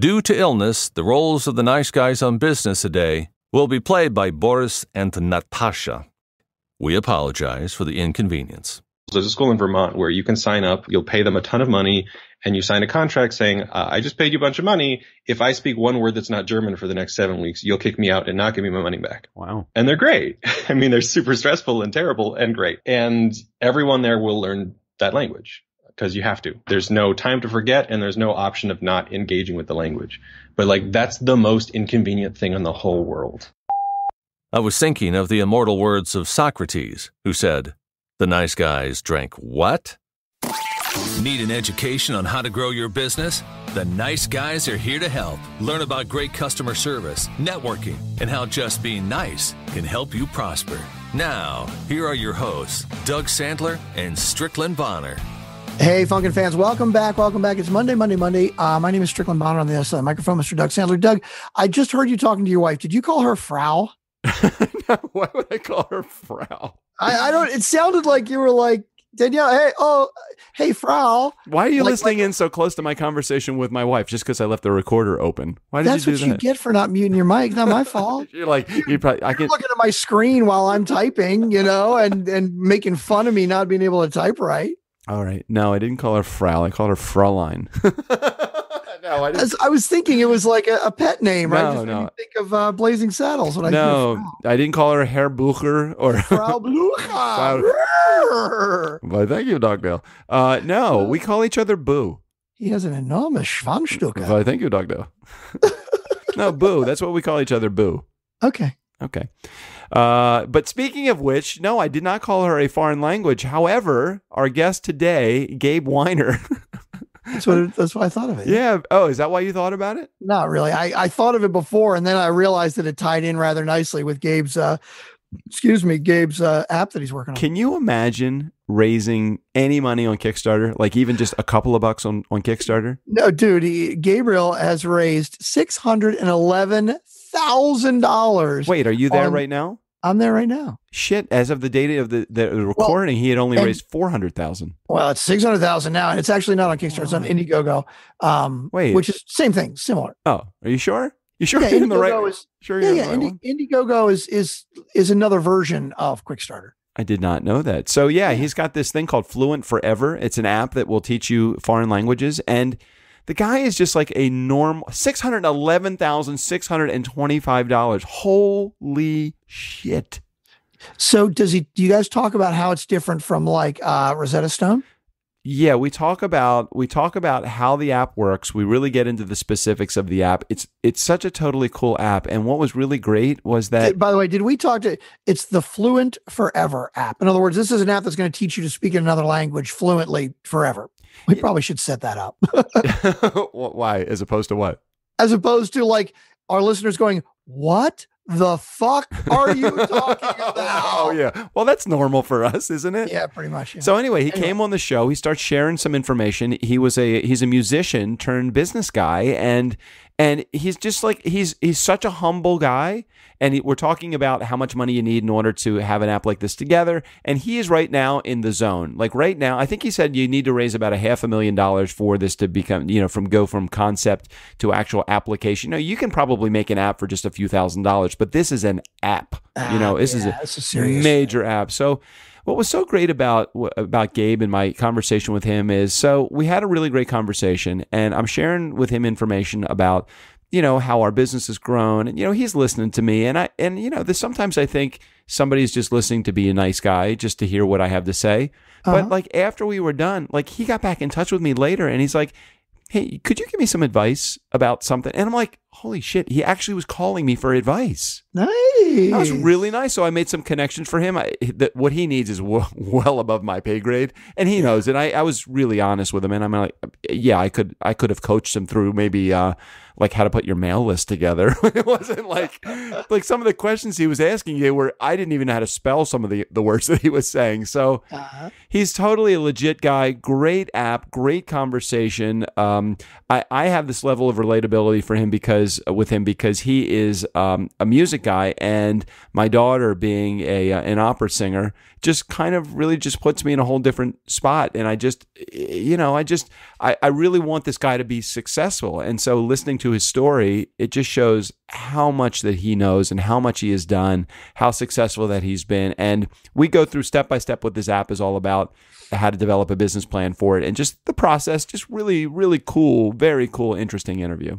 Due to illness, the roles of the nice guys on business today will be played by Boris and Natasha. We apologize for the inconvenience. There's a school in Vermont where you can sign up, you'll pay them a ton of money, and you sign a contract saying, uh, I just paid you a bunch of money. If I speak one word that's not German for the next seven weeks, you'll kick me out and not give me my money back. Wow. And they're great. I mean, they're super stressful and terrible and great. And everyone there will learn that language because you have to. There's no time to forget and there's no option of not engaging with the language. But like that's the most inconvenient thing in the whole world. I was thinking of the immortal words of Socrates, who said, The nice guys drank what? Need an education on how to grow your business? The nice guys are here to help. Learn about great customer service, networking, and how just being nice can help you prosper. Now, here are your hosts, Doug Sandler and Strickland Bonner. Hey, Funkin' fans, welcome back. Welcome back. It's Monday, Monday, Monday. Uh, my name is Strickland Bonner on the other side of the microphone, Mr. Doug Sandler. Doug, I just heard you talking to your wife. Did you call her Frau? no, why would I call her Frau? I, I, don't, it sounded like you were like, Danielle, hey, oh, hey, Frau. Why are you like, listening like, in so close to my conversation with my wife just because I left the recorder open? Why did that's you do what you get for not muting your mic. Not my fault. you're like, you you're, probably, I can looking at my screen while I'm typing, you know, and, and making fun of me not being able to type right. All right. No, I didn't call her Frau. I called her Fraulein. no, I, I, was thinking it was like a, a pet name, right? No, Just no. think of uh, Blazing Saddles when no, I No, I didn't call her Herr Bucher or Frau Blucher. Frau... thank you, Doc Uh, no, we uh, call each other Boo. He has an enormous Schwanzstück. But thank you, Doc no, Boo. That's what we call each other, Boo. Okay. Okay. Uh, but speaking of which, no, I did not call her a foreign language. However, our guest today, Gabe Weiner. that's what it, that's what I thought of it. Yeah. Oh, is that why you thought about it? Not really. I, I thought of it before, and then I realized that it tied in rather nicely with Gabe's uh, excuse me, Gabe's uh, app that he's working on. Can you imagine raising any money on Kickstarter? Like even just a couple of bucks on, on Kickstarter? No, dude, he, Gabriel has raised six hundred and eleven thousand dollars. Wait, are you there on, right now? I'm there right now. Shit! As of the date of the, the recording, well, he had only and, raised four hundred thousand. Well, it's six hundred thousand now, and it's actually not on Kickstarter; it's on oh. Indiegogo. Um, Wait, which is same thing, similar. Oh, are you sure? You sure yeah, you're Indiegogo in the right? Is, sure, yeah, yeah. Right Indiegogo is is is another version of Quickstarter. I did not know that. So yeah, he's got this thing called Fluent Forever. It's an app that will teach you foreign languages and the guy is just like a normal $611,625. Holy shit. So does he do you guys talk about how it's different from like uh, Rosetta Stone? Yeah, we talk about we talk about how the app works. We really get into the specifics of the app. It's it's such a totally cool app. And what was really great was that By the way, did we talk to it's the Fluent Forever app. In other words, this is an app that's going to teach you to speak in another language fluently forever. We probably should set that up. Why? As opposed to what? As opposed to like our listeners going, what the fuck are you talking oh, about? oh, yeah. Well, that's normal for us, isn't it? Yeah, pretty much. Yeah. So anyway, he anyway. came on the show. He starts sharing some information. He was a he's a musician turned business guy, and and he's just like he's he's such a humble guy and he, we're talking about how much money you need in order to have an app like this together and he is right now in the zone like right now i think he said you need to raise about a half a million dollars for this to become you know from go from concept to actual application you know you can probably make an app for just a few thousand dollars but this is an app you ah, know this yeah, is a, a major thing. app so what was so great about about Gabe and my conversation with him is so we had a really great conversation, and I'm sharing with him information about you know how our business has grown and you know he's listening to me and i and you know this sometimes i think somebody's just listening to be a nice guy just to hear what i have to say uh-huh. but like after we were done like he got back in touch with me later and he's like hey could you give me some advice about something. And I'm like, holy shit, he actually was calling me for advice. Nice. That was really nice. So I made some connections for him. I, that what he needs is w- well above my pay grade, and he yeah. knows And I, I was really honest with him, and I'm like, yeah, I could I could have coached him through maybe uh, like how to put your mail list together. it wasn't like like some of the questions he was asking you were I didn't even know how to spell some of the the words that he was saying. So uh-huh. he's totally a legit guy. Great app, great conversation. Um, I I have this level of relatability for him because uh, with him because he is um, a music guy, and my daughter being a uh, an opera singer just kind of really just puts me in a whole different spot. And I just, you know, I just I, I really want this guy to be successful, and so listening to his story, it just shows how much that he knows and how much he has done, how successful that he's been. And we go through step by step what this app is all about, how to develop a business plan for it, and just the process. Just really, really cool, very cool, interesting interview.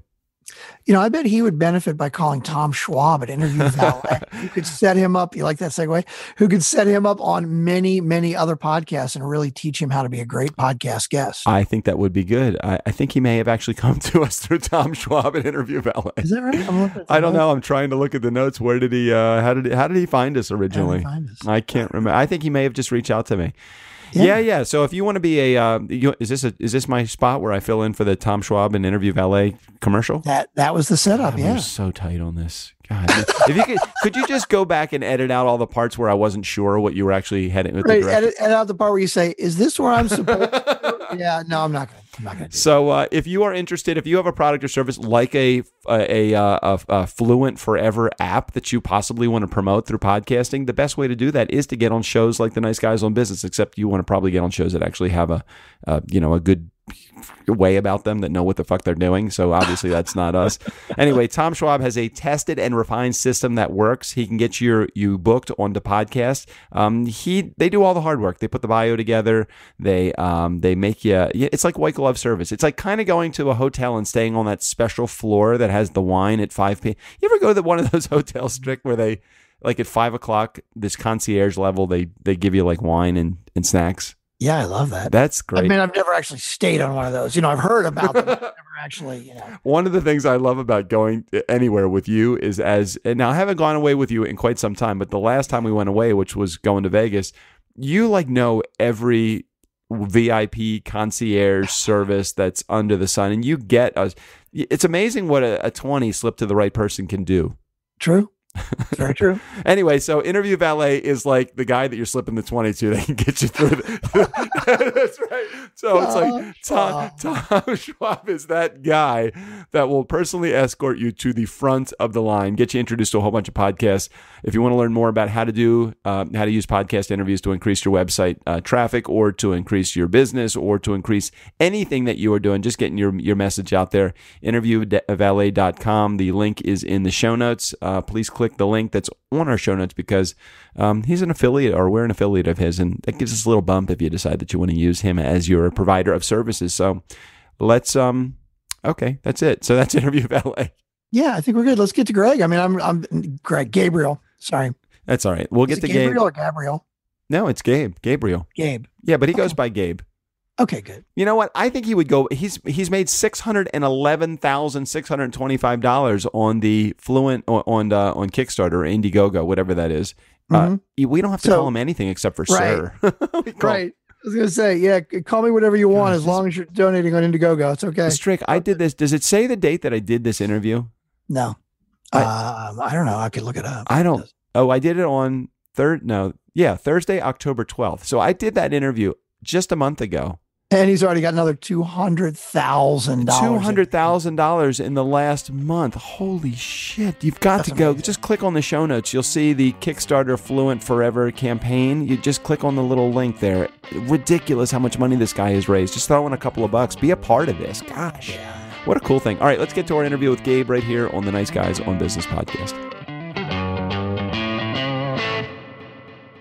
You know, I bet he would benefit by calling Tom Schwab at interviews that You could set him up. You like that segue? Who could set him up on many, many other podcasts and really teach him how to be a great podcast guest? I think that would be good. I, I think he may have actually come to us through Tom Schwab at Interview Valley. Is that right? i don't know. I'm trying to look at the notes. Where did he? Uh, how did he, how did he find us originally? Find us? I can't remember. I think he may have just reached out to me. Yeah, yeah. yeah. So if you want to be a, uh, you, is this a, is this my spot where I fill in for the Tom Schwab and Interview Valet commercial? That that was the setup. God, yeah, so tight on this. God, if you could, could you just go back and edit out all the parts where I wasn't sure what you were actually heading? With right, edit, edit, out the part where you say, "Is this where I'm supposed?" yeah, no, I'm not gonna. I'm not gonna so, uh, if you are interested, if you have a product or service like a a, a, uh, a a, Fluent Forever app that you possibly want to promote through podcasting, the best way to do that is to get on shows like the Nice Guys on Business. Except you want to probably get on shows that actually have a, a uh, you know a good way about them that know what the fuck they're doing. So obviously that's not us. Anyway, Tom Schwab has a tested and refined system that works. He can get your you booked onto podcast. Um, he they do all the hard work. They put the bio together. They um, they make you. It's like white glove service. It's like kind of going to a hotel and staying on that special floor that has the wine at five p. You ever go to one of those hotels, Strick, where they like at five o'clock this concierge level they they give you like wine and and snacks. Yeah, I love that. That's great. I mean, I've never actually stayed on one of those. You know, I've heard about them, never actually. You know. One of the things I love about going anywhere with you is as now I haven't gone away with you in quite some time, but the last time we went away, which was going to Vegas, you like know every VIP concierge service that's under the sun, and you get us. It's amazing what a, a twenty slip to the right person can do. True. Very true. anyway, so interview valet is like the guy that you're slipping the 22 that can get you through. The, that's right. So Tom it's like Tom, Schwab. Tom Schwab is that guy that will personally escort you to the front of the line, get you introduced to a whole bunch of podcasts. If you want to learn more about how to do, um, how to use podcast interviews to increase your website uh, traffic or to increase your business or to increase anything that you are doing, just getting your, your message out there, interviewvalet.com. The link is in the show notes. Uh, please click click the link that's on our show notes because um, he's an affiliate or we're an affiliate of his. And that gives us a little bump if you decide that you want to use him as your provider of services. So let's, um, okay, that's it. So that's Interview of LA. Yeah, I think we're good. Let's get to Greg. I mean, I'm, I'm Greg Gabriel. Sorry. That's all right. We'll Is get to Gabriel Gabe. or Gabriel. No, it's Gabe. Gabriel. Gabe. Yeah, but he goes by Gabe. Okay, good. You know what? I think he would go. He's he's made six hundred and eleven thousand six hundred twenty five dollars on the Fluent on on, uh, on Kickstarter or Indiegogo, whatever that is. Uh, mm-hmm. Uh, we don't have to so, call him anything except for right. sir. right. I was gonna say, yeah, call me whatever you want as long as you're donating on Indiegogo. It's okay. Strick, I did this. Does it say the date that I did this interview? No. I, um, I don't know. I could look it up. I don't. Oh, I did it on third. No, yeah, Thursday, October twelfth. So I did that interview just a month ago. And he's already got another two hundred thousand dollars. Two hundred thousand dollars in the last month. Holy shit! You've got That's to go. Just click on the show notes. You'll see the Kickstarter Fluent Forever campaign. You just click on the little link there. Ridiculous how much money this guy has raised. Just throw in a couple of bucks. Be a part of this. Gosh, what a cool thing. All right, let's get to our interview with Gabe right here on the Nice Guys on Business podcast.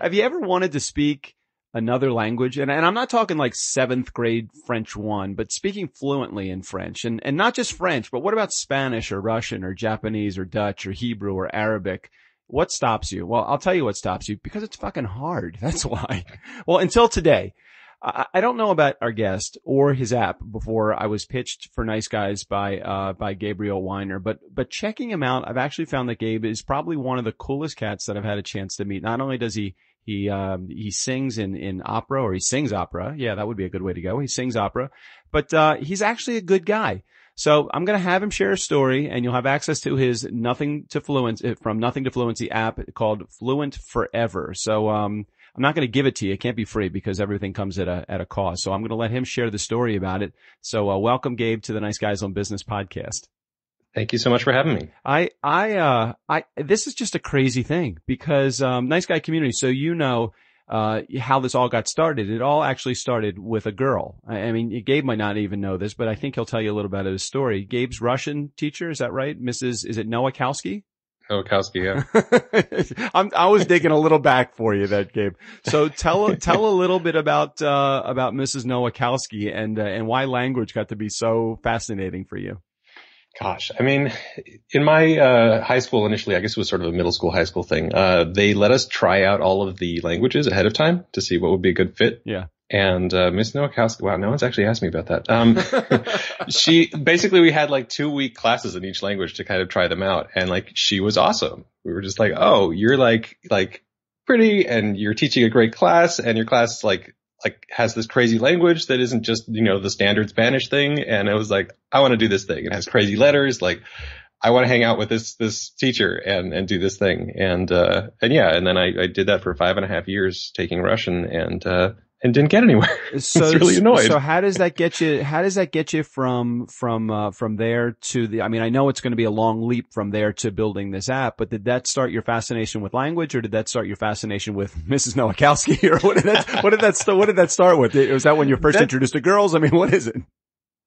Have you ever wanted to speak? another language. And, and I'm not talking like seventh grade French one, but speaking fluently in French and, and not just French, but what about Spanish or Russian or Japanese or Dutch or Hebrew or Arabic? What stops you? Well, I'll tell you what stops you because it's fucking hard. That's why. well, until today, I, I don't know about our guest or his app before I was pitched for nice guys by, uh, by Gabriel Weiner, but, but checking him out, I've actually found that Gabe is probably one of the coolest cats that I've had a chance to meet. Not only does he he um, he sings in in opera, or he sings opera. Yeah, that would be a good way to go. He sings opera, but uh, he's actually a good guy. So I'm going to have him share a story, and you'll have access to his Nothing to Fluency uh, from Nothing to Fluency app called Fluent Forever. So um, I'm not going to give it to you. It can't be free because everything comes at a at a cost. So I'm going to let him share the story about it. So uh, welcome, Gabe, to the Nice Guys on Business podcast. Thank you so much for having me. I, I, uh, I, this is just a crazy thing because, um, nice guy community. So you know, uh, how this all got started. It all actually started with a girl. I, I, mean, Gabe might not even know this, but I think he'll tell you a little bit of his story. Gabe's Russian teacher, is that right? Mrs. Is it Nowakowski? Nowakowski, yeah. I'm, I was digging a little back for you that Gabe. So tell, tell a little bit about, uh, about Mrs. Nowakowski and, uh, and why language got to be so fascinating for you. Gosh, I mean, in my uh, high school initially, I guess it was sort of a middle school, high school thing. Uh, they let us try out all of the languages ahead of time to see what would be a good fit. Yeah. And uh, Miss Nowakowski, wow, no one's actually asked me about that. Um, she basically we had like two week classes in each language to kind of try them out, and like she was awesome. We were just like, oh, you're like like pretty, and you're teaching a great class, and your class like like has this crazy language that isn't just, you know, the standard Spanish thing. And I was like, I want to do this thing. It has crazy letters. Like I want to hang out with this, this teacher and, and do this thing. And, uh, and yeah. And then I, I did that for five and a half years taking Russian and, uh, and didn't get anywhere. So it's really annoyed. So how does that get you? How does that get you from from uh, from there to the? I mean, I know it's going to be a long leap from there to building this app, but did that start your fascination with language, or did that start your fascination with Mrs. Nowakowski, or what did that? what did that? What did that start with? Was that when you first that, introduced to girls? I mean, what is it?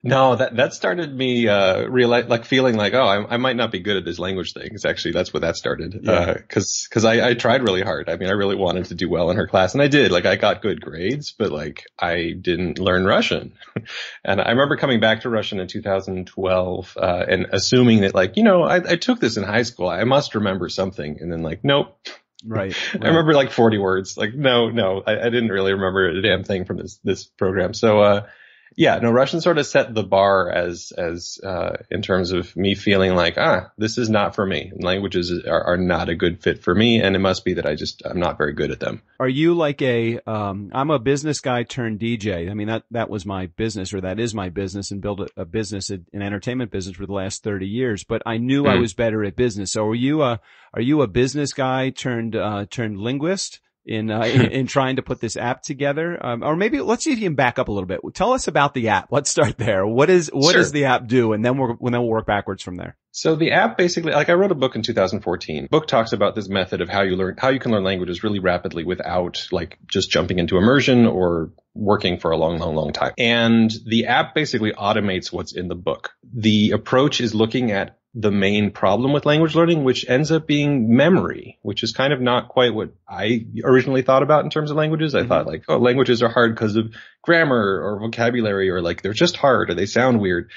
No, that that started me uh like feeling like oh I, I might not be good at these language things. Actually, that's where that started. Yeah. Uh, cause cause I I tried really hard. I mean, I really wanted to do well in her class, and I did. Like I got good grades, but like I didn't learn Russian. and I remember coming back to Russian in 2012 uh, and assuming that like you know I, I took this in high school. I must remember something, and then like nope, Right, right. I remember like 40 words. Like, no, no, I, I, didn't really remember a damn thing from this, this program. So, uh, yeah, no, Russian sort of set the bar as as uh, in terms of me feeling like ah, this is not for me. Languages are, are not a good fit for me, and it must be that I just I'm not very good at them. Are you like a um, I'm a business guy turned DJ? I mean that that was my business, or that is my business, and built a, a business an entertainment business for the last thirty years. But I knew mm. I hmm. was better at business. So are you a are you a business guy turned uh, turned linguist? in, uh, in, in, trying to put this app together. Um, or maybe let's see if you can back up a little bit. Tell us about the app. Let's start there. What is, what sure. does the app do? And then we'll, then we'll work backwards from there. So the app basically, like I wrote a book in 2014. book talks about this method of how you learn, how you can learn languages really rapidly without like just jumping into immersion or working for a long, long, long time. And the app basically automates what's in the book. The approach is looking at the main problem with language learning, which ends up being memory, which is kind of not quite what I originally thought about in terms of languages. I mm-hmm. thought like, oh, languages are hard because of grammar or vocabulary or like they're just hard or they sound weird.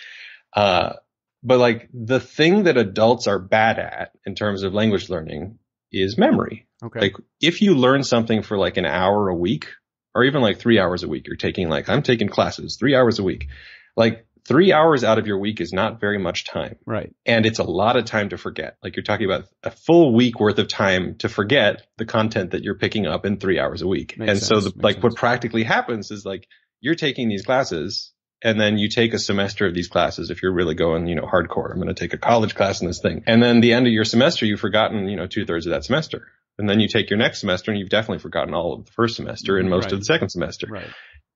Uh, but like the thing that adults are bad at in terms of language learning is memory. Okay. Like if you learn something for like an hour a week or even like three hours a week, you're taking like, I'm taking classes three hours a week. Like three hours out of your week is not very much time. Right. And it's a lot of time to forget. Like you're talking about a full week worth of time to forget the content that you're picking up in three hours a week. Makes and sense. so the, like sense. what practically happens is like you're taking these classes and then you take a semester of these classes if you're really going, you know, hardcore. I'm going to take a college class in this thing. And then the end of your semester, you've forgotten, you know, two thirds of that semester. And then you take your next semester and you've definitely forgotten all of the first semester and mm-hmm. most right. of the second semester. Right.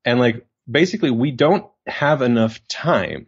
And like basically we don't have enough time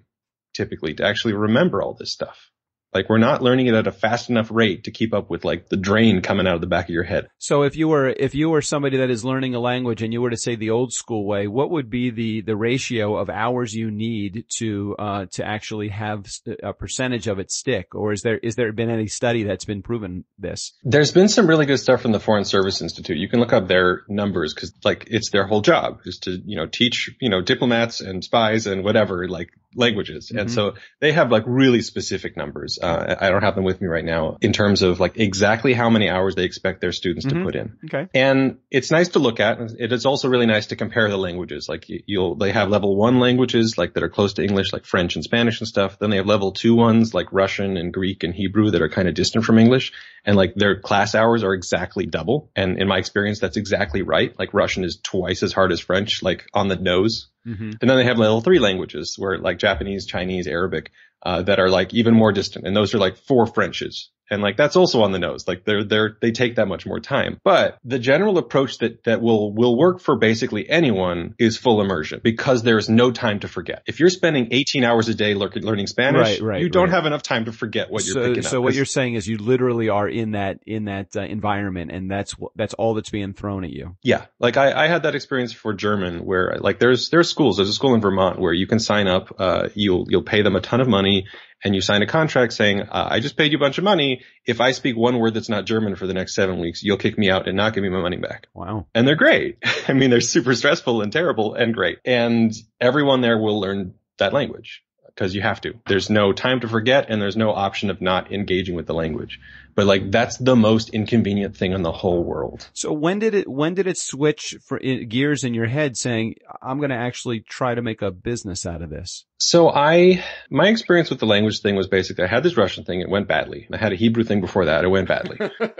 typically to actually remember all this stuff. Like we're not learning it at a fast enough rate to keep up with like the drain coming out of the back of your head. So if you were, if you were somebody that is learning a language and you were to say the old school way, what would be the, the ratio of hours you need to, uh, to actually have a percentage of it stick? Or is there, is there been any study that's been proven this? There's been some really good stuff from the Foreign Service Institute. You can look up their numbers because like it's their whole job is to, you know, teach, you know, diplomats and spies and whatever, like languages. Mm-hmm. And so they have like really specific numbers. Uh, I don't have them with me right now in terms of like exactly how many hours they expect their students mm-hmm. to put in. Okay. And it's nice to look at. It is also really nice to compare the languages. Like you'll, they have level one languages like that are close to English, like French and Spanish and stuff. Then they have level two ones like Russian and Greek and Hebrew that are kind of distant from English. And like their class hours are exactly double. And in my experience, that's exactly right. Like Russian is twice as hard as French, like on the nose. Mm-hmm. And then they have level three languages where like Japanese, Chinese, Arabic uh, that are like even more distant, and those are like four Frenches. And like that's also on the nose. Like they're they're they take that much more time. But the general approach that that will will work for basically anyone is full immersion because there is no time to forget. If you're spending 18 hours a day learning Spanish, right, right, you don't right. have enough time to forget what you're so, picking up. So what you're saying is you literally are in that in that uh, environment, and that's that's all that's being thrown at you. Yeah, like I, I had that experience for German where like there's there's schools. There's a school in Vermont where you can sign up. Uh, you'll you'll pay them a ton of money, and you sign a contract saying, uh, I just paid you a bunch of money. If I speak one word that's not German for the next seven weeks, you'll kick me out and not give me my money back. Wow. And they're great. I mean, they're super stressful and terrible and great. And everyone there will learn that language because you have to. There's no time to forget and there's no option of not engaging with the language. But like that's the most inconvenient thing in the whole world. So when did it when did it switch for gears in your head saying I'm going to actually try to make a business out of this? So I my experience with the language thing was basically I had this Russian thing it went badly. I had a Hebrew thing before that it went badly. I'm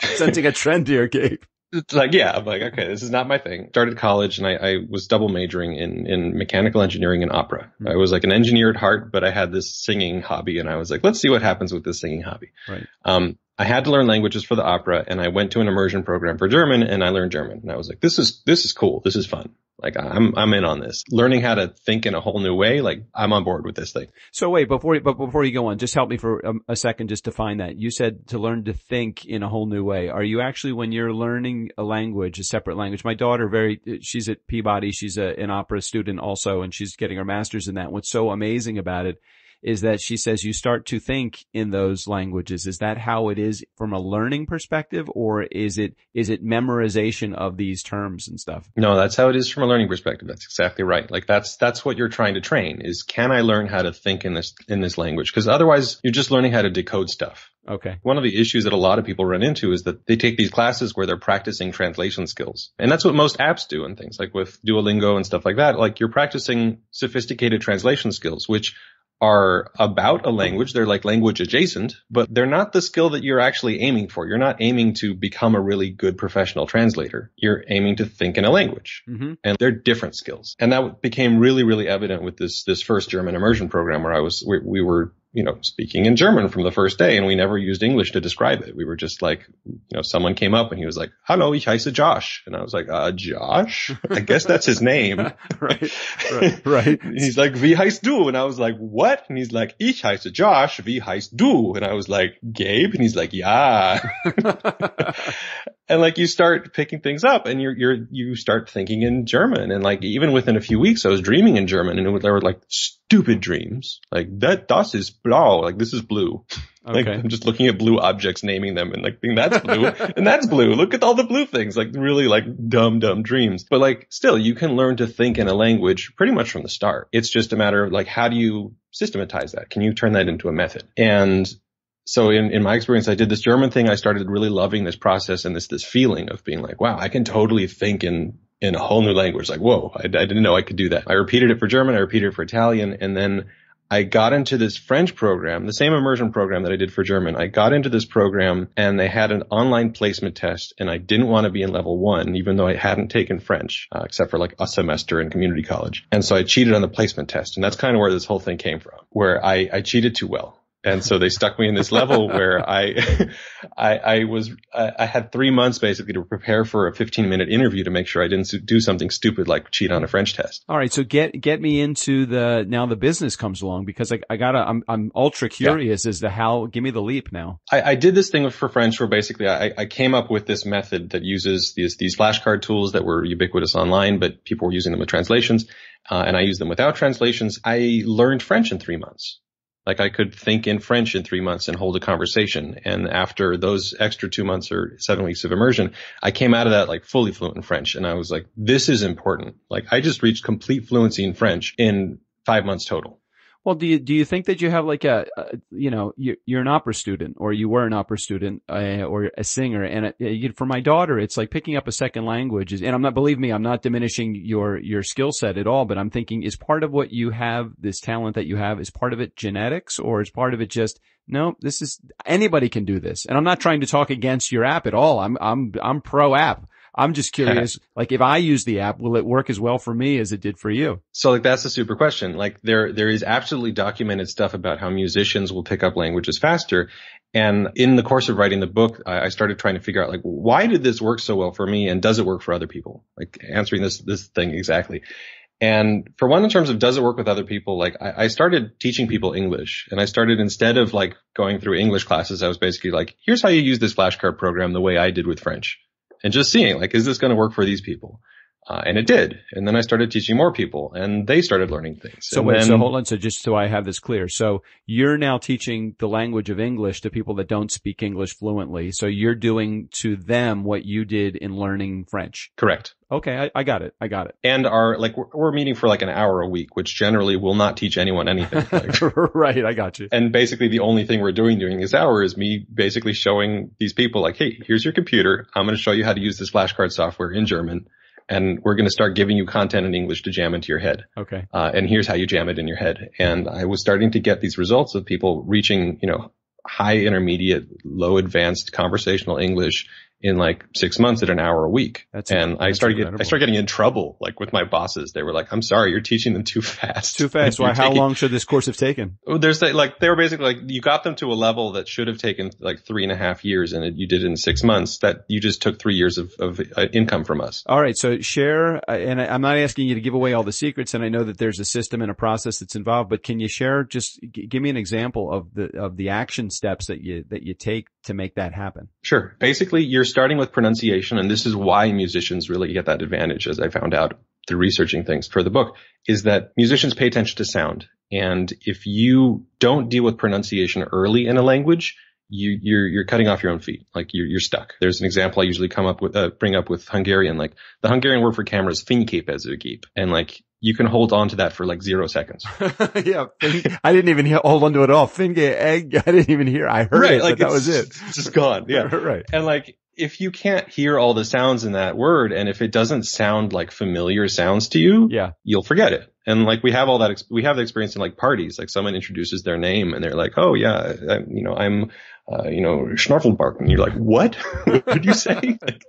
sensing a trend here, Gabe. It's like yeah i'm like okay this is not my thing started college and i, I was double majoring in in mechanical engineering and opera mm-hmm. i was like an engineer at heart but i had this singing hobby and i was like let's see what happens with this singing hobby right um I had to learn languages for the opera and I went to an immersion program for German and I learned German. And I was like, this is, this is cool. This is fun. Like I'm, I'm in on this. Learning how to think in a whole new way. Like I'm on board with this thing. So wait, before, but before you go on, just help me for a, um, a second, just define that. You said to learn to think in a whole new way. Are you actually, when you're learning a language, a separate language, my daughter very, she's at Peabody. She's a, an opera student also and she's getting her master's in that. What's so amazing about it is that she says you start to think in those languages. Is that how it is from a learning perspective or is it, is it memorization of these terms and stuff? No, that's how it is from a learning perspective. That's exactly right. Like that's, that's what you're trying to train is can I learn how to think in this, in this language? Cause otherwise you're just learning how to decode stuff. Okay. One of the issues that a lot of people run into is that they take these classes where they're practicing translation skills. And that's what most apps do and things like with Duolingo and stuff like that. Like you're practicing sophisticated translation skills, which are about a language. They're like language adjacent, but they're not the skill that you're actually aiming for. You're not aiming to become a really good professional translator. You're aiming to think in a language mm-hmm. and they're different skills. And that became really, really evident with this, this first German immersion program where I was, we, we were you know, speaking in German from the first day and we never used English to describe it. We were just like, you know, someone came up and he was like, hello, ich heiße Josh. And I was like, uh, Josh? I guess that's his name. right. Right. right. he's like, wie heißt du? And I was like, what? And he's like, ich heiße Josh, wie heißt du? And I was like, Gabe? And he's like, yeah. and like you start picking things up and you're, you're, you start thinking in German. And like even within a few weeks, I was dreaming in German and it was, there were like, st- stupid dreams. Like that das is blau. Like this is blue. Okay. Like I'm just looking at blue objects, naming them, and like being that's blue and that's blue. Look at all the blue things. Like really like dumb, dumb dreams. But like still, you can learn to think in a language pretty much from the start. It's just a matter of like how do you systematize that? Can you turn that into a method? And so in, in my experience, I did this German thing. I started really loving this process and this, this feeling of being like, wow, I can totally think in in a whole new language. Like, whoa, I, I didn't know I could do that. I repeated it for German. I repeated it for Italian. And then I got into this French program, the same immersion program that I did for German. I got into this program and they had an online placement test and I didn't want to be in level one, even though I hadn't taken French, uh, except for like a semester in community college. And so I cheated on the placement test. And that's kind of where this whole thing came from, where I, I cheated too well and so they stuck me in this level where I, I, I was, I, I, had three months basically to prepare for a 15 minute interview to make sure I didn't do something stupid like cheat on a French test. All right. So get, get me into the, now the business comes along because I, I gotta, I'm, I'm ultra curious yeah. as to how, give me the leap now. I, I did this thing for French where basically I, I came up with this method that uses these, these flashcard tools that were ubiquitous online, but people were using them with translations. Uh, and I used them without translations. I learned French in three months. Like I could think in French in three months and hold a conversation. And after those extra two months or seven weeks of immersion, I came out of that like fully fluent in French. And I was like, this is important. Like I just reached complete fluency in French in five months total. Well, do you, do you think that you have like a, a you know, you, are an opera student or you were an opera student uh, or a singer. And uh, for my daughter, it's like picking up a second language is, and I'm not, believe me, I'm not diminishing your, your skill set at all, but I'm thinking is part of what you have, this talent that you have, is part of it genetics or is part of it just, no, this is, anybody can do this. And I'm not trying to talk against your app at all. I'm, I'm, I'm pro app. I'm just curious, like if I use the app, will it work as well for me as it did for you? So like that's a super question. Like there, there is absolutely documented stuff about how musicians will pick up languages faster. And in the course of writing the book, I started trying to figure out like, why did this work so well for me and does it work for other people? Like answering this, this thing exactly. And for one, in terms of does it work with other people, like I, I, started teaching people English and I started instead of like going through English classes, I was basically like, here's how you use this flashcard program the way I did with French and just seeing like, is this going to work for these people? Uh, and it did. And then I started teaching more people and they started learning things. So wait, then, so hold on. So just so I have this clear. So you're now teaching the language of English to people that don't speak English fluently. So you're doing to them what you did in learning French. Correct. Okay. I, I got it. I got it. And our, like, we're, we're, meeting for like an hour a week, which generally will not teach anyone anything. Like, right. I got you. And basically the only thing we're doing during this hour is me basically showing these people like, Hey, here's your computer. I'm going to show you how to use this flashcard software in German and we're going to start giving you content in English to jam into your head. Okay. Uh, and here's how you jam it in your head. And I was starting to get these results of people reaching, you know, high intermediate, low advanced conversational English in like six months at an hour a week. That's and I started getting, I started getting in trouble like with my bosses. They were like, "I'm sorry, you're teaching them too fast." Too fast. Why? Taking... How long should this course have taken? There's like they were basically like you got them to a level that should have taken like three and a half years, and it, you did it in six months. That you just took three years of, of uh, income from us. All right. So share, and I, I'm not asking you to give away all the secrets, and I know that there's a system and a process that's involved, but can you share? Just g- give me an example of the of the action steps that you that you take to make that happen. Sure. Basically, you're starting with pronunciation, and this is why musicians really get that advantage, as I found out through researching things for the book, is that musicians pay attention to sound. And if you don't deal with pronunciation early in a language, you, are you're, you're cutting off your own feet. Like you're, you're stuck. There's an example I usually come up with, uh, bring up with Hungarian. Like the Hungarian word for camera is fényképezőgép, and like you can hold on to that for like zero seconds. yeah, I didn't even hear, hold on to it all. Finge egg. I didn't even hear. I heard right, it, like that was it. just gone. Yeah, right. And like if you can't hear all the sounds in that word and if it doesn't sound like familiar sounds to you, yeah, you'll forget it. And like we have all that, ex- we have the experience in like parties, like someone introduces their name and they're like, oh yeah, I, you know, I'm, uh, you know, Schnorfelbart. And you're like, what? would did you say? Like,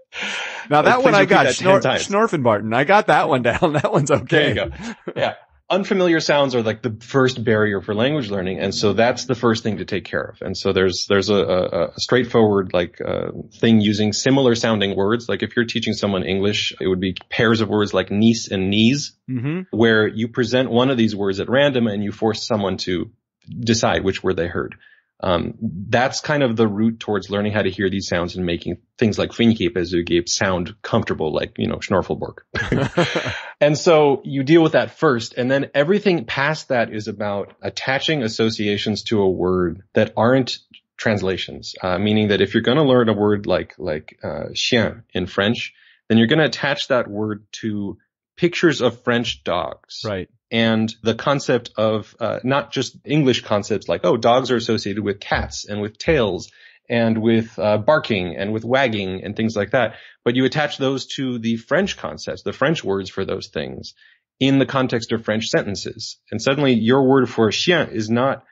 now that like, one I got, Schnor- Schnorfenbarton. I got that one down. That one's okay. Yeah unfamiliar sounds are like the first barrier for language learning, and so that's the first thing to take care of. And so there's there's a, a, a straightforward like uh, thing using similar sounding words. Like if you're teaching someone English, it would be pairs of words like niece and knees, mm-hmm. where you present one of these words at random and you force someone to decide which word they heard. Um, that's kind of the route towards learning how to hear these sounds and making things like Finkeep as sound comfortable, like, you know, Schnorfelborg. And so you deal with that first and then everything past that is about attaching associations to a word that aren't translations, uh, meaning that if you're going to learn a word like, like, uh, chien in French, then you're going to attach that word to pictures of French dogs. Right. And the concept of, uh, not just English concepts like, oh, dogs are associated with cats and with tails and with uh, barking and with wagging and things like that. But you attach those to the French concepts, the French words for those things in the context of French sentences. And suddenly your word for chien is not,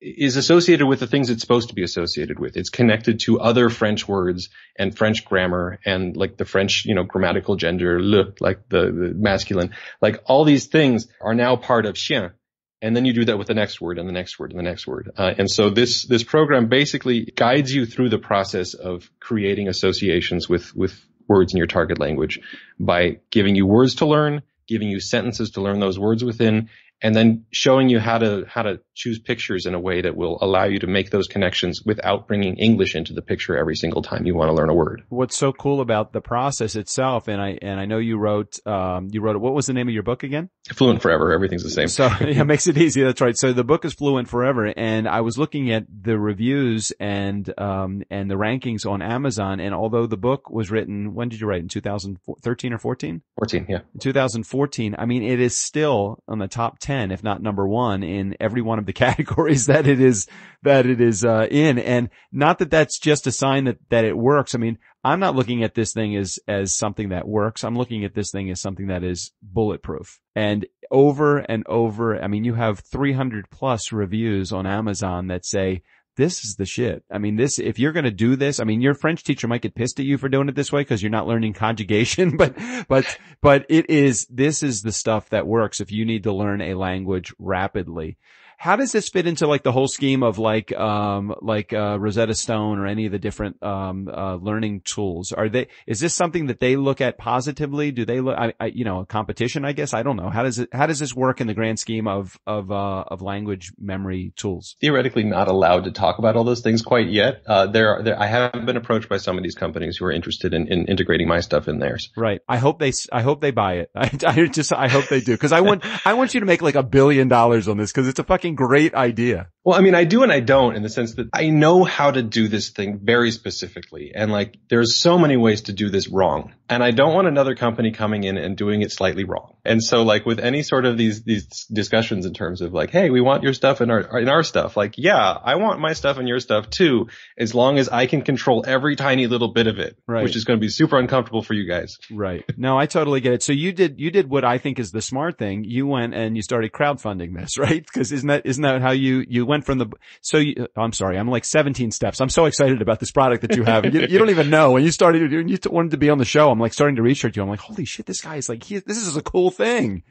is associated with the things it's supposed to be associated with. It's connected to other French words and French grammar and like the French, you know, grammatical gender, le, like the, the masculine, like all these things are now part of chien and then you do that with the next word and the next word and the next word. Uh, and so this this program basically guides you through the process of creating associations with with words in your target language by giving you words to learn, giving you sentences to learn those words within, and then showing you how to how to choose pictures in a way that will allow you to make those connections without bringing English into the picture every single time you want to learn a word. What's so cool about the process itself, and I and I know you wrote um, you wrote what was the name of your book again? Fluent Forever. Everything's the same. So yeah, makes it easy. That's right. So the book is Fluent Forever, and I was looking at the reviews and um and the rankings on Amazon. And although the book was written, when did you write? In 2013 or 14? 14, yeah. In 2014. I mean, it is still on the top 10, if not number one, in every one of the categories that it is that it is uh, in. And not that that's just a sign that that it works. I mean, I'm not looking at this thing as, as something that works. I'm looking at this thing as something that is bulletproof and over and over. I mean, you have 300 plus reviews on Amazon that say, this is the shit. I mean, this, if you're going to do this, I mean, your French teacher might get pissed at you for doing it this way because you're not learning conjugation, but, but, but it is, this is the stuff that works if you need to learn a language rapidly. How does this fit into like the whole scheme of like, um, like, uh, Rosetta Stone or any of the different, um, uh, learning tools? Are they, is this something that they look at positively? Do they look, I, I, you know, a competition, I guess? I don't know. How does it, how does this work in the grand scheme of, of, uh, of language memory tools? Theoretically not allowed to talk about all those things quite yet. Uh, there are, there, I have been approached by some of these companies who are interested in, in integrating my stuff in theirs. Right. I hope they, I hope they buy it. I, I just, I hope they do. Cause I want, I want you to make like a billion dollars on this cause it's a fucking fucking great idea. Well, I mean, I do and I don't in the sense that I know how to do this thing very specifically. And like, there's so many ways to do this wrong. And I don't want another company coming in and doing it slightly wrong. And so like with any sort of these, these discussions in terms of like, Hey, we want your stuff in our, in our stuff. Like, yeah, I want my stuff and your stuff too, as long as I can control every tiny little bit of it, right. which is going to be super uncomfortable for you guys. Right. No, I totally get it. So you did, you did what I think is the smart thing. You went and you started crowdfunding this, right? Cause isn't that that, isn't that how you, you went from the, so you, I'm sorry, I'm like 17 steps. I'm so excited about this product that you have. you, you, don't even know. When you started, you wanted to be on the show. I'm like starting to research you. I'm like, holy shit, this guy is like, he, this is a cool thing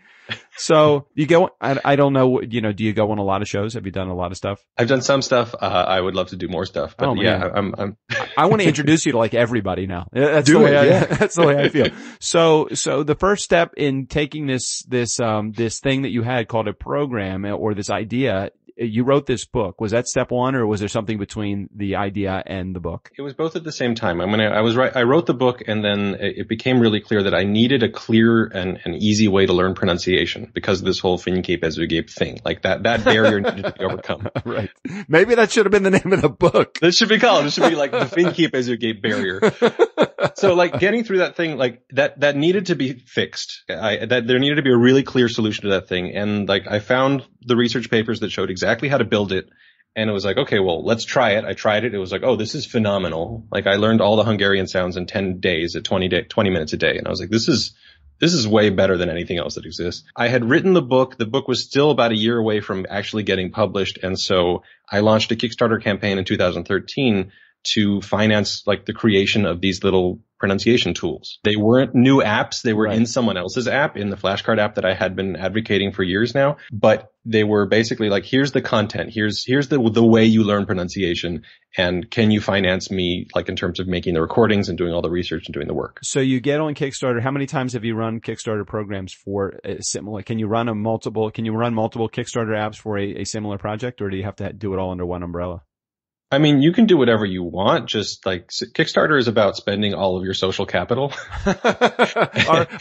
so you go, I, I, don't know, you know, do you go on a lot of shows? Have you done a lot of stuff? I've done some stuff. Uh, I would love to do more stuff, but oh, yeah, I, I'm, I'm... i want to introduce you to like everybody now. That's do the way it, I, yeah. that's the way I feel. So, so the first step in taking this, this, um, this thing that you had called a program uh, or this idea you wrote this book. Was that step one, or was there something between the idea and the book? It was both at the same time. I mean, I was right. I wrote the book, and then it became really clear that I needed a clear and an easy way to learn pronunciation because of this whole Fincape Ezugape thing. Like that that barrier needed to be overcome. right. Maybe that should have been the name of the book. This should be called. This should be like the Fincape Ezugape barrier. so like getting through that thing, like that, that needed to be fixed. I, that there needed to be a really clear solution to that thing. And like I found the research papers that showed exactly how to build it. And it was like, okay, well, let's try it. I tried it. It was like, oh, this is phenomenal. Like I learned all the Hungarian sounds in 10 days at 20 day, 20 minutes a day. And I was like, this is, this is way better than anything else that exists. I had written the book. The book was still about a year away from actually getting published. And so I launched a Kickstarter campaign in 2013 to finance like the creation of these little pronunciation tools. They weren't new apps. They were right. in someone else's app in the flashcard app that I had been advocating for years now, but they were basically like, here's the content. Here's, here's the, the way you learn pronunciation. And can you finance me like in terms of making the recordings and doing all the research and doing the work? So you get on Kickstarter. How many times have you run Kickstarter programs for a similar? Can you run a multiple, can you run multiple Kickstarter apps for a, a similar project or do you have to do it all under one umbrella? I mean, you can do whatever you want. Just like Kickstarter is about spending all of your social capital. all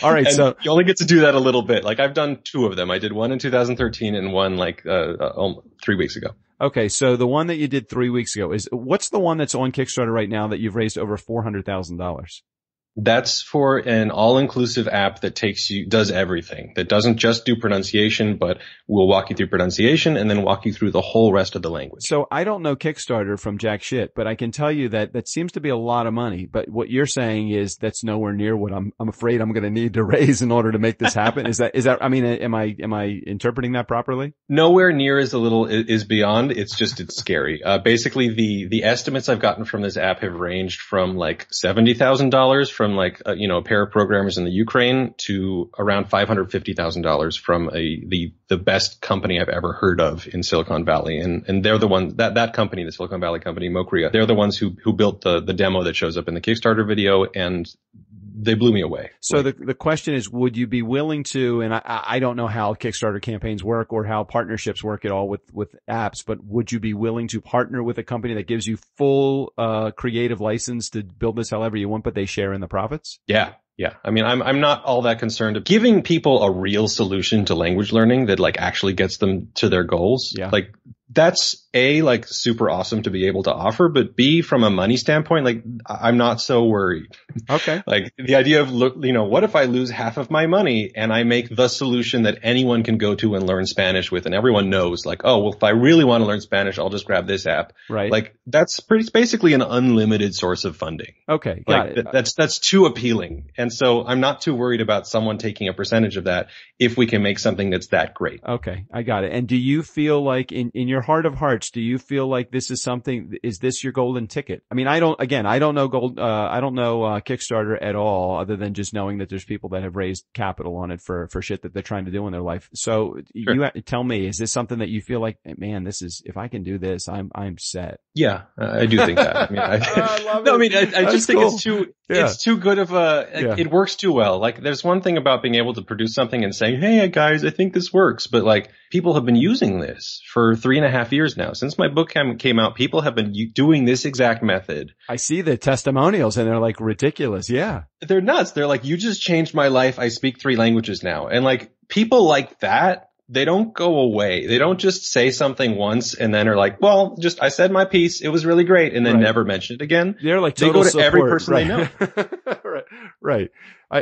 right. so you only get to do that a little bit. Like I've done two of them. I did one in 2013 and one like, uh, uh um, three weeks ago. Okay. So the one that you did three weeks ago is what's the one that's on Kickstarter right now that you've raised over $400,000? That's for an all-inclusive app that takes you, does everything. That doesn't just do pronunciation, but will walk you through pronunciation and then walk you through the whole rest of the language. So I don't know Kickstarter from jack shit, but I can tell you that that seems to be a lot of money. But what you're saying is that's nowhere near what I'm, I'm afraid I'm going to need to raise in order to make this happen. is that, is that, I mean, am I, am I interpreting that properly? Nowhere near is a little, is beyond. It's just, it's scary. Uh, basically the, the estimates I've gotten from this app have ranged from like $70,000 from from like a, uh, you know a pair of programmers in the Ukraine to around five hundred fifty thousand dollars from a the the best company I've ever heard of in Silicon Valley, and and they're the ones that that company, the Silicon Valley company, Mocria, they're the ones who who built the the demo that shows up in the Kickstarter video, and they blew me away. So like, the, the question is, would you be willing to, and I, I don't know how Kickstarter campaigns work or how partnerships work at all with, with apps, but would you be willing to partner with a company that gives you full, uh, creative license to build this however you want, but they share in the profits? Yeah. Yeah. I mean, I'm, I'm not all that concerned of giving people a real solution to language learning that like actually gets them to their goals. Yeah. Like that's a like super awesome to be able to offer, but b from a money standpoint, like I'm not so worried. Okay. like the idea of you know, what if I lose half of my money and I make the solution that anyone can go to and learn Spanish with, and everyone knows, like, oh, well, if I really want to learn Spanish, I'll just grab this app. Right. Like that's pretty basically an unlimited source of funding. Okay, got like, it. Th- that's that's too appealing, and so I'm not too worried about someone taking a percentage of that if we can make something that's that great. Okay, I got it. And do you feel like in in your heart of hearts? coach, do you feel like this is something? Is this your golden ticket? I mean, I don't. Again, I don't know gold. Uh, I don't know uh, Kickstarter at all, other than just knowing that there's people that have raised capital on it for for shit that they're trying to do in their life. So sure. you tell me, is this something that you feel like, man, this is if I can do this, I'm I'm set. Yeah, I do think that. I mean, I, oh, I no, I mean, I, I just think it's too yeah. it's too good of a. It, yeah. it works too well. Like, there's one thing about being able to produce something and saying, "Hey, guys, I think this works," but like people have been using this for three and a half years now. Since my book came out, people have been doing this exact method. I see the testimonials and they're like ridiculous. Yeah. They're nuts. They're like, you just changed my life. I speak three languages now. And like people like that, they don't go away. They don't just say something once and then are like, well, just I said my piece. It was really great. And then right. never mention it again. They're like, they go to support, every person right. they know. right.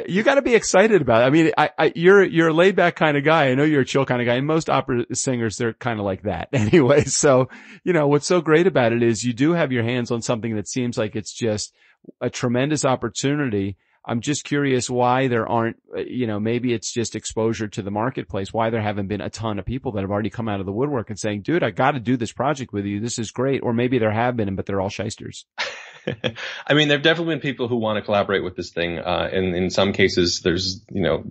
you got to be excited about it. I mean, I, I, you're, you're a laid back kind of guy. I know you're a chill kind of guy. And most opera singers, they're kind of like that anyway. So, you know, what's so great about it is you do have your hands on something that seems like it's just a tremendous opportunity. I'm just curious why there aren't, uh, you know, maybe it's just exposure to the marketplace, why there haven't been a ton of people that have already come out of the woodwork and saying, dude, I got to do this project with you. This is great. Or maybe there have been, but they're all shysters. I mean, there have definitely been people who want to collaborate with this thing, uh, and in some cases, there's you know,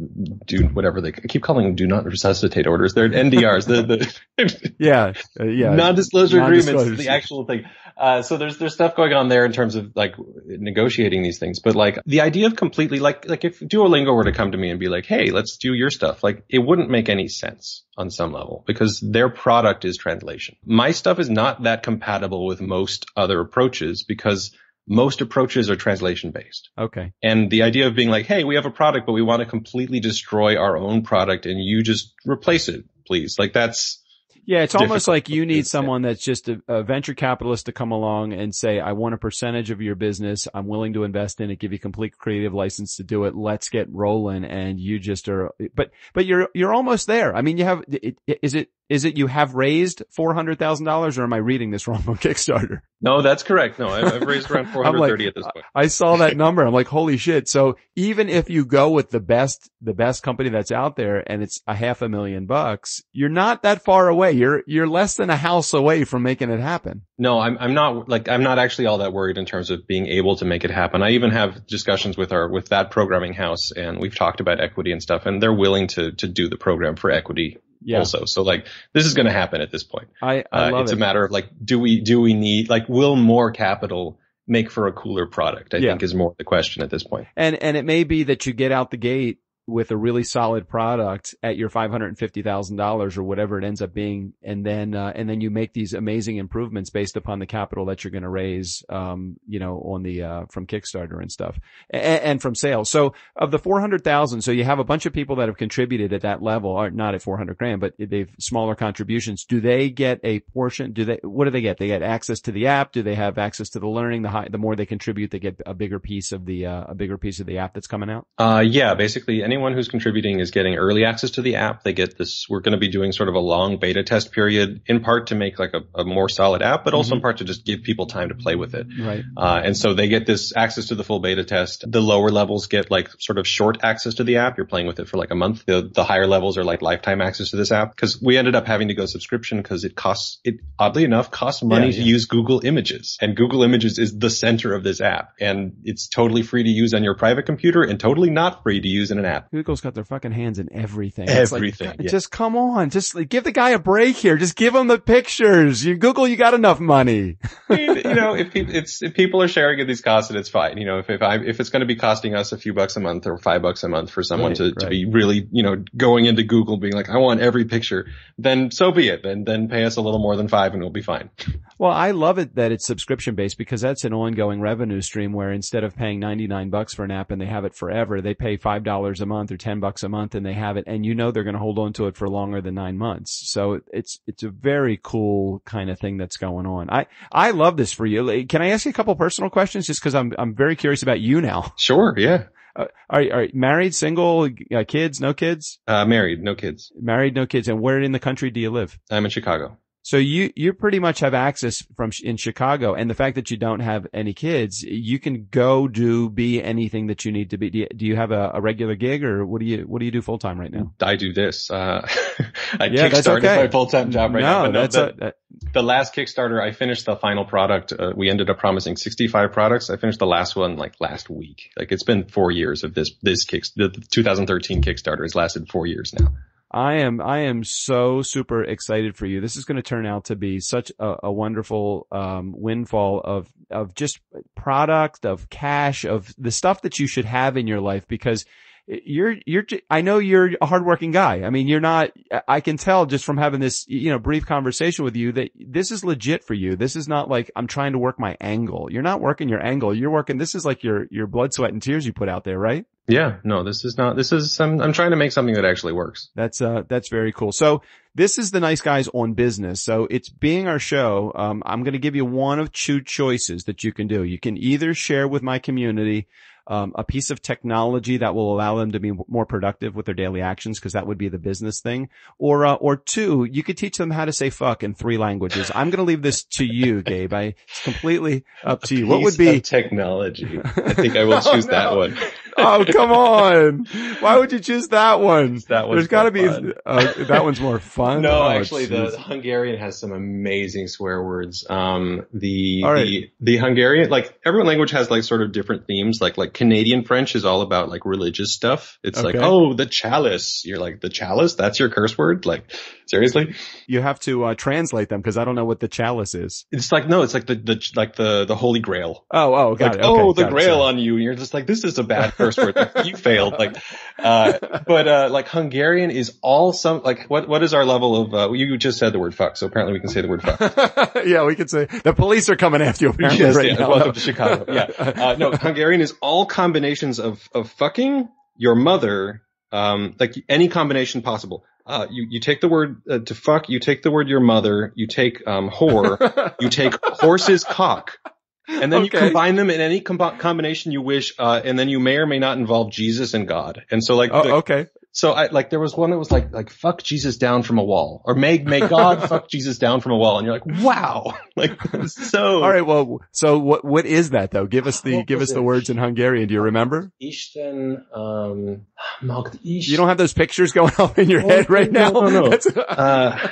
do whatever they I keep calling them do not resuscitate orders. They're NDRs. the, the yeah, uh, yeah, non-disclosure, non-disclosure agreements, the actual thing. Uh, so there's there's stuff going on there in terms of like negotiating these things. But like the idea of completely like like if Duolingo were to come to me and be like, hey, let's do your stuff, like it wouldn't make any sense on some level because their product is translation. My stuff is not that compatible with most other approaches because most approaches are translation based. Okay. And the idea of being like, hey, we have a product, but we want to completely destroy our own product and you just replace it, please. Like that's. Yeah, it's almost like you need someone that's just a, a, venture capitalist to come along and say, I want a percentage of your business. I'm willing to invest in it, give you complete creative license to do it. Let's get rolling. And you just are, but, but you're, you're almost there. I mean, you have, is it is it you have raised four hundred thousand dollars, or am I reading this wrong on Kickstarter? No, that's correct. No, I've raised around four hundred thirty like, at this point. I saw that number. I'm like, holy shit! So even if you go with the best, the best company that's out there, and it's a half a million bucks, you're not that far away. You're you're less than a house away from making it happen. No, I'm I'm not like I'm not actually all that worried in terms of being able to make it happen. I even have discussions with our with that programming house, and we've talked about equity and stuff, and they're willing to to do the program for equity yeah. also. So like this is going to happen at this point. I, I uh, love it's it. a matter of like do we do we need like will more capital make for a cooler product? I yeah. think is more the question at this point. And and it may be that you get out the gate with a really solid product at your $550,000 or whatever it ends up being. And then, uh, and then you make these amazing improvements based upon the capital that you're going to raise, um, you know, on the, uh, from Kickstarter and stuff and, and from sales. So of the 400,000, so you have a bunch of people that have contributed at that level or not at 400 grand, but they've smaller contributions. Do they get a portion? Do they, what do they get? They get access to the app. Do they have access to the learning? The high, the more they contribute, they get a bigger piece of the, uh, a bigger piece of the app that's coming out. Uh, yeah, basically any anyone who's contributing is getting early access to the app. They get this, we're going to be doing sort of a long beta test period in part to make like a, a more solid app, but mm-hmm. also in mm-hmm. part to just give people time to play with it. Right. Uh, and so they get this access to the full beta test. The lower levels get like sort of short access to the app. You're playing with it for like a month. The, the higher levels are like lifetime access to this app because we ended up having to go subscription because it costs, it oddly enough costs money yeah, yeah. to use Google Images and Google Images is the center of this app and it's totally free to use on your private computer and totally not free to use in an app. Google's got their fucking hands in everything. Everything. Like, yeah. Just come on, just like, give the guy a break here. Just give him the pictures. You Google, you got enough money. you know, if, pe- if people are sharing at these costs, and it's fine. You know, if if, I, if it's going to be costing us a few bucks a month or five bucks a month for someone right, to right. to be really you know going into Google being like I want every picture, then so be it. Then then pay us a little more than five and we'll be fine. Well, I love it that it's subscription based because that's an ongoing revenue stream where instead of paying 99 bucks for an app and they have it forever, they pay $5 a month or 10 bucks a month and they have it and you know they're going to hold on to it for longer than 9 months. So it's it's a very cool kind of thing that's going on. I I love this for you. Can I ask you a couple personal questions just cuz I'm I'm very curious about you now. Sure, yeah. Uh, are, are married, single, uh, kids, no kids? Uh, married, no kids. Married, no kids. And where in the country do you live? I'm in Chicago. So you, you pretty much have access from in Chicago and the fact that you don't have any kids, you can go do be anything that you need to be. Do you, do you have a, a, regular gig or what do you, what do you do full time right now? I do this. Uh, I yeah, kickstarted okay. my full time job right no, now. But no, that's the, a, that, uh, the last Kickstarter, I finished the final product. Uh, we ended up promising 65 products. I finished the last one like last week. Like it's been four years of this, this kick, the 2013 Kickstarter has lasted four years now. I am, I am so super excited for you. This is going to turn out to be such a, a wonderful, um, windfall of, of just product, of cash, of the stuff that you should have in your life because you're, you're, I know you're a hardworking guy. I mean, you're not, I can tell just from having this, you know, brief conversation with you that this is legit for you. This is not like I'm trying to work my angle. You're not working your angle. You're working, this is like your, your blood, sweat and tears you put out there, right? Yeah, no, this is not, this is, I'm, I'm trying to make something that actually works. That's, uh, that's very cool. So this is the nice guys on business. So it's being our show. Um, I'm going to give you one of two choices that you can do. You can either share with my community um, a piece of technology that will allow them to be more productive with their daily actions because that would be the business thing. Or, uh, or two, you could teach them how to say fuck in three languages. I'm going to leave this to you, Gabe. I, it's completely up to you. What would be technology? I think I will oh, choose that one. oh, come on. Why would you choose that one? That one's There's got to be, uh, that one's more fun. No, oh, actually geez. the Hungarian has some amazing swear words. Um, the, right. the, the Hungarian, like every language has like sort of different themes, like, like Canadian French is all about like religious stuff. It's okay. like, oh, the chalice. You're like, the chalice? That's your curse word? Like, seriously? You have to uh, translate them because I don't know what the chalice is. It's like no, it's like the, the like the the Holy Grail. Oh, oh, got like, it. Okay, oh, the Grail it, on you. And you're just like this is a bad first word. Like, you failed. Like, uh, but uh, like Hungarian is all some like what what is our level of? Uh, you just said the word fuck, so apparently we can say the word fuck. yeah, we can say the police are coming after you. Apparently, yes, right yeah, now. welcome to Chicago. Yeah, uh, no, Hungarian is all combinations of of fucking your mother um, like any combination possible. Uh, you you take the word uh, to fuck, you take the word your mother, you take um, whore, you take horse's cock, and then okay. you combine them in any com- combination you wish, uh, and then you may or may not involve Jesus and God. And so like, oh, the, okay, so I like there was one that was like like fuck Jesus down from a wall or may may God fuck Jesus down from a wall and you're like wow like so all right well so what what is that though give us the give us it? the words in Hungarian do you remember Isten um you don't have those pictures going off in your oh, head right no, now no no uh,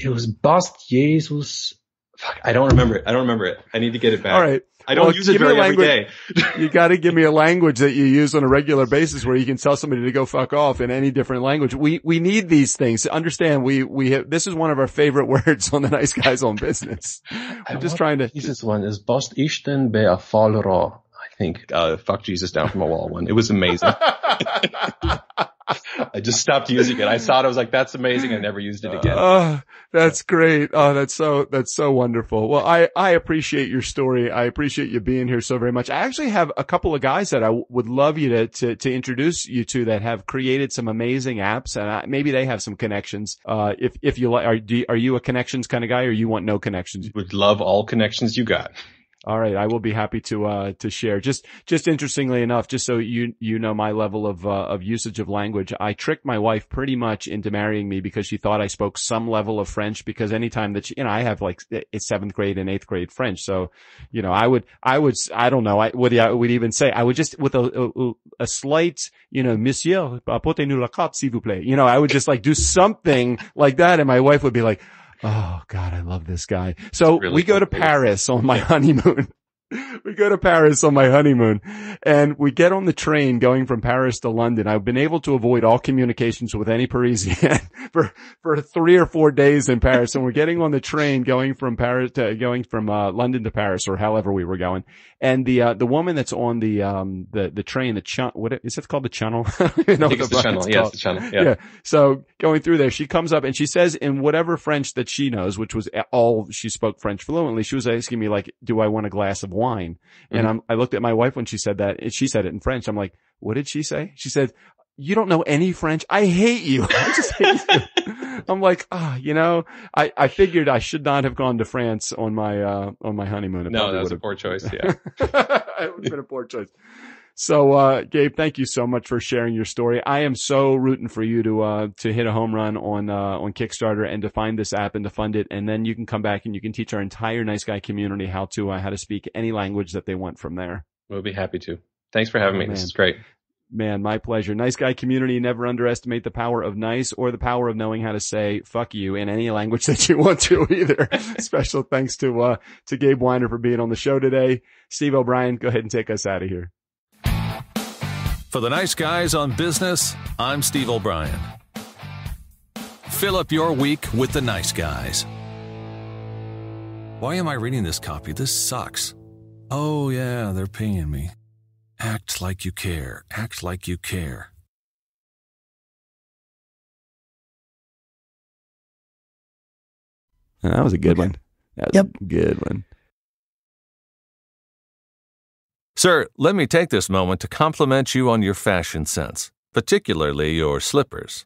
it was Bast Jesus Fuck, I don't remember it. I don't remember it. I need to get it back. All right. I don't well, use it very every day. you got to give me a language that you use on a regular basis where you can tell somebody to go fuck off in any different language. We we need these things. Understand? We we have, this is one of our favorite words on the Nice Guys on Business. I'm just trying to. Jesus one is Bost Ishten be I think uh, fuck Jesus down from a wall one. It was amazing. I just stopped using it. I saw it. I was like, that's amazing. I never used it again. Uh, that's great. Oh, that's so, that's so wonderful. Well, I, I appreciate your story. I appreciate you being here so very much. I actually have a couple of guys that I w- would love you to, to, to, introduce you to that have created some amazing apps and I, maybe they have some connections. Uh, if, if you like, are, do, are you a connections kind of guy or you want no connections? Would love all connections you got. All right, I will be happy to uh, to share. Just just interestingly enough, just so you you know my level of uh, of usage of language, I tricked my wife pretty much into marrying me because she thought I spoke some level of French. Because anytime that she, you know, I have like it's eh, eh, seventh grade and eighth grade French, so you know, I would I would I don't know, I would I would even say I would just with a a, a slight you know Monsieur apportez nous la carte s'il vous plaît, you know, I would just like do something like that, and my wife would be like Oh God, I love this guy. So really we go to Paris on my honeymoon. we go to Paris on my honeymoon and we get on the train going from Paris to London. I've been able to avoid all communications with any Parisian for, for three or four days in Paris. And we're getting on the train going from Paris to going from uh, London to Paris or however we were going. And the, uh, the woman that's on the, um, the, the train, the chun, what is it called? The channel? you know, it's the, the channel. Yeah, the channel. Yeah. yeah. So going through there, she comes up and she says in whatever French that she knows, which was all she spoke French fluently, she was asking me like, do I want a glass of wine? wine. Mm-hmm. And I'm, I looked at my wife when she said that and she said it in French. I'm like, what did she say? She said, you don't know any French. I hate you. I just hate you. I'm like, ah, oh, you know, I, I figured I should not have gone to France on my, uh, on my honeymoon. no, that was a poor choice. Yeah. it would have been a poor choice. So, uh, Gabe, thank you so much for sharing your story. I am so rooting for you to, uh, to hit a home run on, uh, on Kickstarter and to find this app and to fund it. And then you can come back and you can teach our entire nice guy community how to, uh, how to speak any language that they want from there. We'll be happy to. Thanks for having oh, me. Man. This is great. Man, my pleasure. Nice guy community. Never underestimate the power of nice or the power of knowing how to say fuck you in any language that you want to either. Special thanks to, uh, to Gabe Weiner for being on the show today. Steve O'Brien, go ahead and take us out of here. For the nice guys on business, I'm Steve O'Brien. Fill up your week with the nice guys. Why am I reading this copy? This sucks. Oh, yeah, they're paying me. Act like you care. Act like you care. That was a good okay. one. That was yep. a good one. Sir, let me take this moment to compliment you on your fashion sense, particularly your slippers.